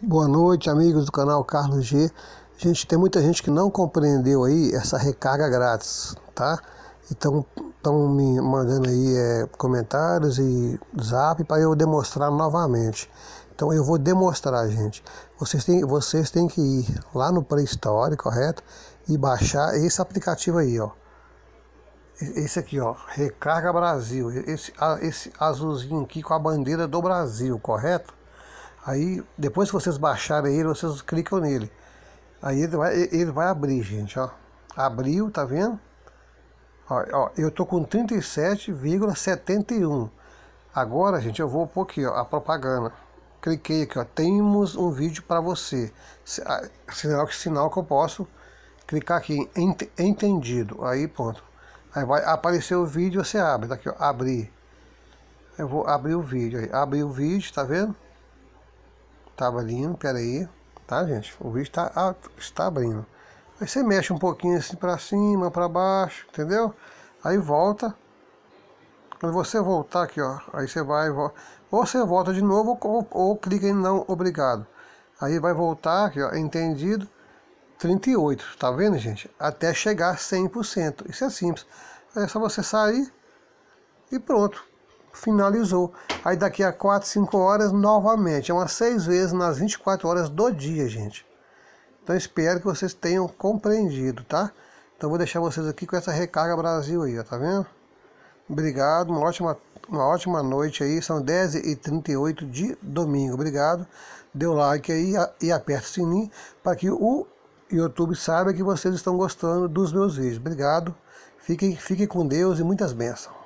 Boa noite, amigos do canal Carlos G. Gente, tem muita gente que não compreendeu aí essa recarga grátis, tá? Então, estão me mandando aí é, comentários e zap para eu demonstrar novamente. Então, eu vou demonstrar, gente. Vocês têm, vocês têm que ir lá no Play Store, correto? E baixar esse aplicativo aí, ó. Esse aqui, ó. Recarga Brasil. Esse, esse azulzinho aqui com a bandeira do Brasil, correto? Aí, depois que vocês baixarem ele, vocês clicam nele. Aí ele vai, ele vai abrir, gente, ó. Abriu, tá vendo? Ó, ó eu tô com 37,71. Agora, gente, eu vou pôr aqui, ó, a propaganda. Cliquei aqui, ó, temos um vídeo para você. Ah, sinal que sinal que eu posso clicar aqui em entendido. Aí, ponto. Aí vai aparecer o vídeo, você abre, daqui, tá ó, abrir. Eu vou abrir o vídeo aí. Abri o vídeo, tá vendo? tava tá lindo pera aí. Tá, gente? O vídeo tá, ah, está abrindo. Aí você mexe um pouquinho assim para cima, para baixo, entendeu? Aí volta. Quando você voltar aqui, ó, aí você vai, ou você volta de novo, ou, ou, clica em não obrigado. Aí vai voltar aqui, ó, entendido, 38, tá vendo, gente? Até chegar 100%. Isso é simples. É só você sair e pronto finalizou. Aí daqui a 4, 5 horas, novamente. É umas 6 vezes nas 24 horas do dia, gente. Então espero que vocês tenham compreendido, tá? Então vou deixar vocês aqui com essa recarga Brasil aí, ó, tá vendo? Obrigado, uma ótima, uma ótima noite aí. São 10h38 de domingo. Obrigado. Dê o like aí e aperta o sininho para que o YouTube saiba que vocês estão gostando dos meus vídeos. Obrigado. Fiquem, fiquem com Deus e muitas bênçãos.